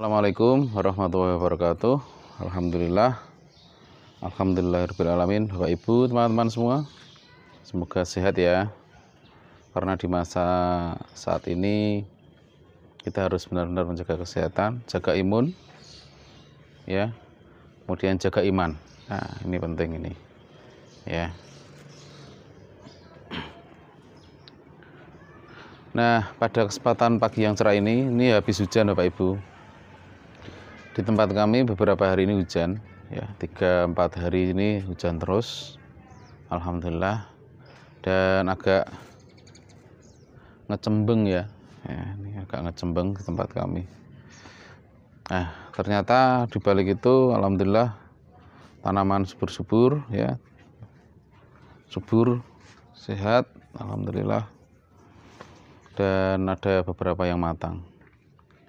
Assalamualaikum warahmatullahi wabarakatuh. Alhamdulillah. Alhamdulillahirrahmanirrahim. Bapak Ibu, teman-teman semua. Semoga sehat ya. Karena di masa saat ini kita harus benar-benar menjaga kesehatan, jaga imun, ya. Kemudian jaga iman. Nah, ini penting ini. Ya. Nah, pada kesempatan pagi yang cerah ini, ini habis hujan Bapak Ibu di tempat kami beberapa hari ini hujan ya tiga empat hari ini hujan terus alhamdulillah dan agak ngecembeng ya, ya ini agak ngecembeng di tempat kami nah ternyata dibalik itu alhamdulillah tanaman subur-subur ya subur sehat alhamdulillah dan ada beberapa yang matang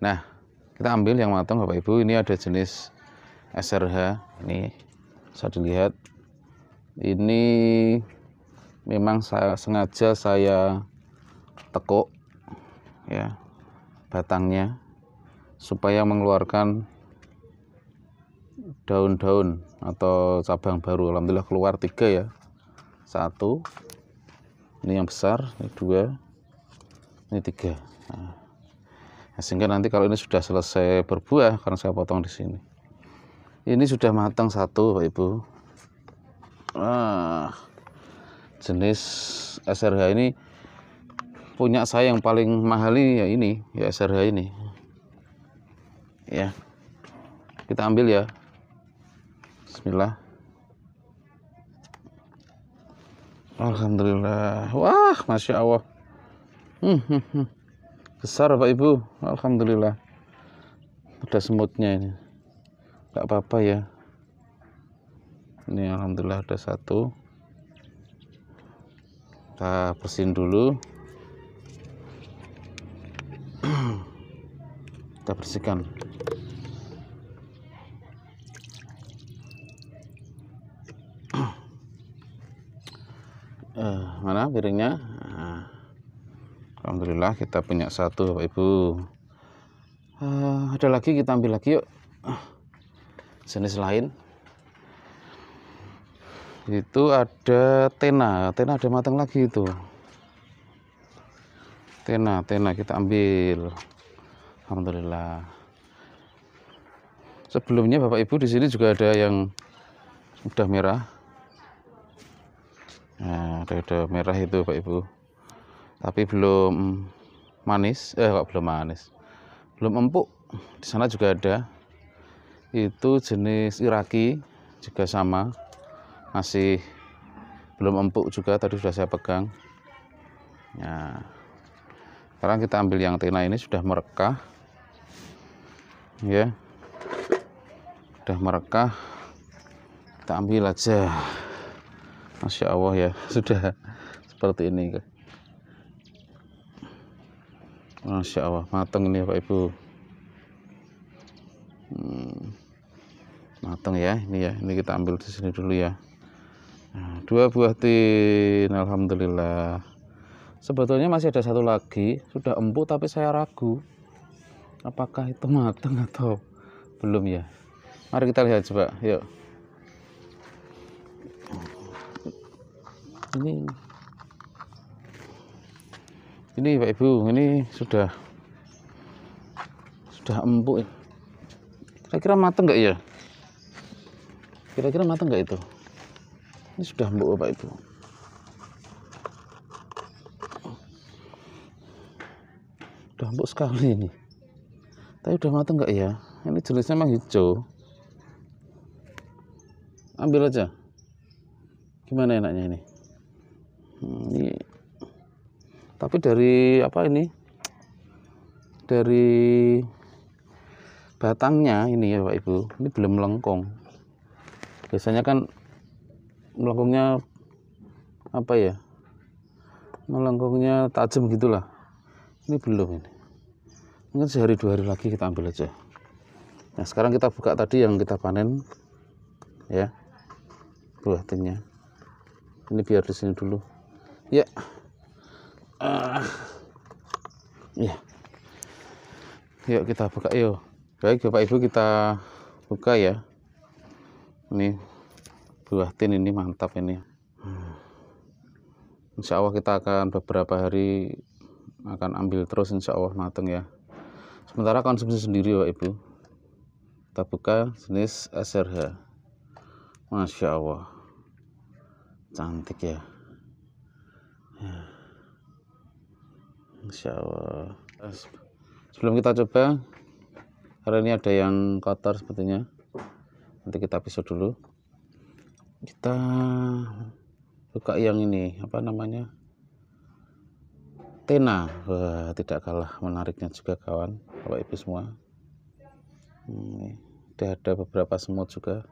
nah kita ambil yang matang Bapak Ibu ini ada jenis SRH ini bisa dilihat ini memang saya, sengaja saya tekuk ya batangnya supaya mengeluarkan daun-daun atau cabang baru Alhamdulillah keluar tiga ya satu ini yang besar ini dua ini tiga nah sehingga nanti kalau ini sudah selesai berbuah karena saya potong di sini ini sudah matang satu Bapak Ibu ah, jenis SRH ini punya saya yang paling mahal ini ya ini ya SRH ini ya kita ambil ya Bismillah Alhamdulillah wah Masya Allah hmm, hmm, hmm besar Bapak Ibu Alhamdulillah udah semutnya ini enggak apa-apa ya ini Alhamdulillah ada satu kita bersihin dulu kita bersihkan uh, mana piringnya Alhamdulillah kita punya satu Bapak Ibu uh, ada lagi kita ambil lagi yuk jenis lain itu ada tena tena ada matang lagi itu tena tena kita ambil Alhamdulillah sebelumnya Bapak Ibu di sini juga ada yang udah merah nah ada, ada merah itu Bapak Ibu tapi belum manis eh kok belum manis belum empuk di sana juga ada itu jenis Iraki juga sama masih belum empuk juga tadi sudah saya pegang ya sekarang kita ambil yang tena ini sudah merekah ya sudah merekah kita ambil aja Masya Allah ya sudah seperti ini Masya Allah mateng ini ya, pak Ibu hmm, mateng ya ini ya ini kita ambil di sini dulu ya nah, dua buah tin Alhamdulillah sebetulnya masih ada satu lagi sudah empuk tapi saya ragu apakah itu mateng atau belum ya mari kita lihat coba yuk ini ini Pak Ibu ini sudah sudah empuk kira-kira mateng nggak ya kira-kira mateng nggak itu ini sudah empuk Pak Ibu sudah empuk sekali ini tapi sudah mateng nggak ya ini jenisnya memang hijau ambil aja gimana enaknya ini hmm, ini tapi dari apa ini dari batangnya ini ya pak Ibu ini belum melengkung biasanya kan melengkungnya apa ya melengkungnya tajam gitulah ini belum ini mungkin sehari dua hari lagi kita ambil aja nah sekarang kita buka tadi yang kita panen ya buah tingnya ini biar di sini dulu ya ya yuk kita buka yuk baik bapak ibu kita buka ya ini buah tin ini mantap ini insya Allah kita akan beberapa hari akan ambil terus insya Allah mateng ya sementara konsumsi sendiri bapak ibu kita buka jenis SRH Masya Allah cantik ya, ya. Insya Allah sebelum kita coba hari ini ada yang kotor sepertinya nanti kita pisau dulu kita buka yang ini apa namanya tena Wah, tidak kalah menariknya juga kawan bapak ibu semua hmm, ini ada beberapa semut juga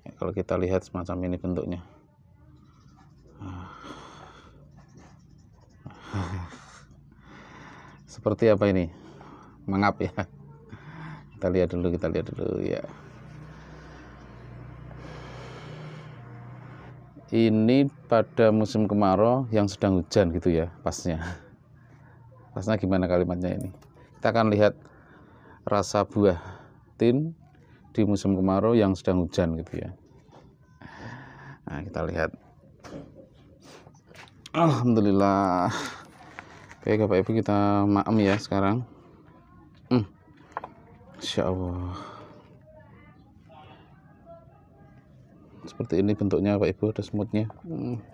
nah, kalau kita lihat semacam ini bentuknya seperti apa ini mengap ya kita lihat dulu kita lihat dulu ya ini pada musim kemarau yang sedang hujan gitu ya pasnya pasnya gimana kalimatnya ini kita akan lihat rasa buah tin di musim kemarau yang sedang hujan gitu ya nah kita lihat Alhamdulillah Oke Bapak Ibu kita maem ya sekarang. Hmm. Insya Allah. Seperti ini bentuknya Bapak Ibu ada semutnya. Hmm.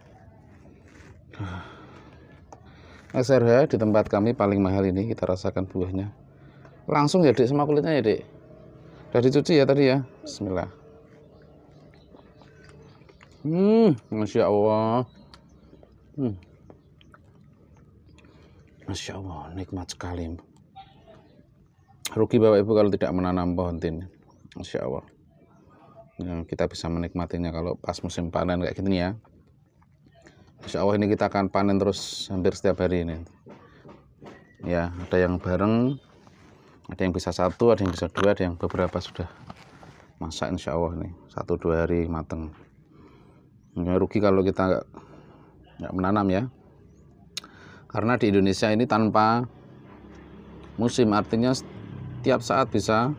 SRH ah. di tempat kami paling mahal ini kita rasakan buahnya. Langsung ya Dek sama kulitnya ya Dek. sudah dicuci ya tadi ya. Bismillah. Hmm, Masya Allah. Hmm. Masya Allah, nikmat sekali. Rugi Bapak Ibu kalau tidak menanam pohon tin. Masya Allah. Ya, kita bisa menikmatinya kalau pas musim panen kayak gini ya. Masya Allah ini kita akan panen terus hampir setiap hari ini. Ya, ada yang bareng, ada yang bisa satu, ada yang bisa dua, ada yang beberapa sudah masak insya Allah nih satu dua hari mateng. Ya, rugi kalau kita nggak menanam ya karena di Indonesia ini tanpa musim artinya setiap saat bisa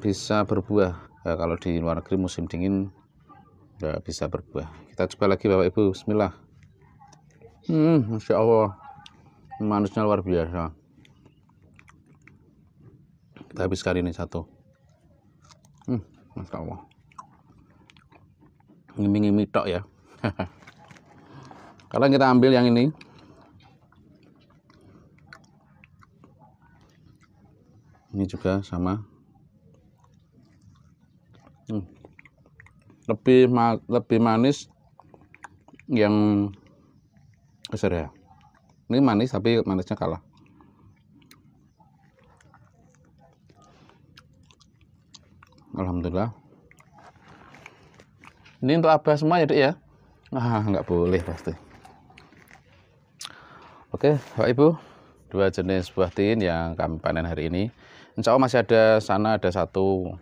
bisa berbuah ya, kalau di luar negeri musim dingin nggak bisa berbuah kita coba lagi bapak ibu bismillah hmm masya Allah manusia luar biasa kita habis kali ini satu hmm masya Allah Ngimi ngimi tok ya Kalau kita ambil yang ini. Ini juga sama. Hmm. Lebih ma lebih manis yang besar ya. Ini manis tapi manisnya kalah. Alhamdulillah. Ini untuk abah semua ya, Dik ya. Ah, nggak boleh pasti. Oke, pak Ibu, dua jenis buah tin yang kami panen hari ini. Insya Allah masih ada sana ada satu,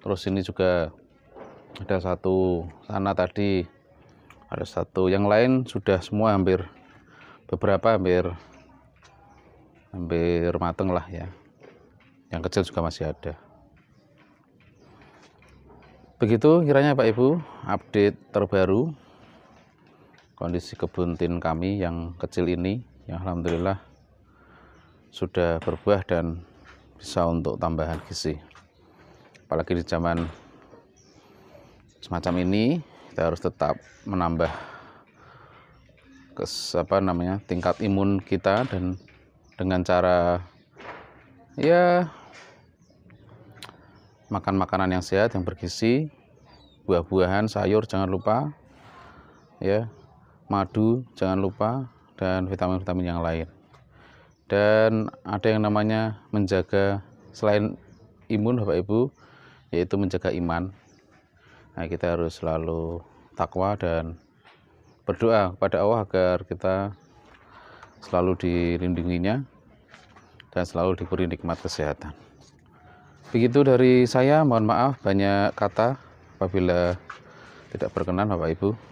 terus ini juga ada satu, sana tadi ada satu. Yang lain sudah semua hampir beberapa hampir hampir mateng lah ya. Yang kecil juga masih ada. Begitu kiranya Pak Ibu update terbaru kondisi kebun tin kami yang kecil ini yang Alhamdulillah sudah berbuah dan bisa untuk tambahan gizi apalagi di zaman semacam ini kita harus tetap menambah kes, apa namanya tingkat imun kita dan dengan cara ya makan makanan yang sehat yang bergizi buah-buahan sayur jangan lupa ya madu jangan lupa dan vitamin-vitamin yang lain dan ada yang namanya menjaga selain imun Bapak Ibu yaitu menjaga iman nah kita harus selalu takwa dan berdoa kepada Allah agar kita selalu dilindunginya dan selalu diberi nikmat kesehatan begitu dari saya mohon maaf banyak kata apabila tidak berkenan Bapak Ibu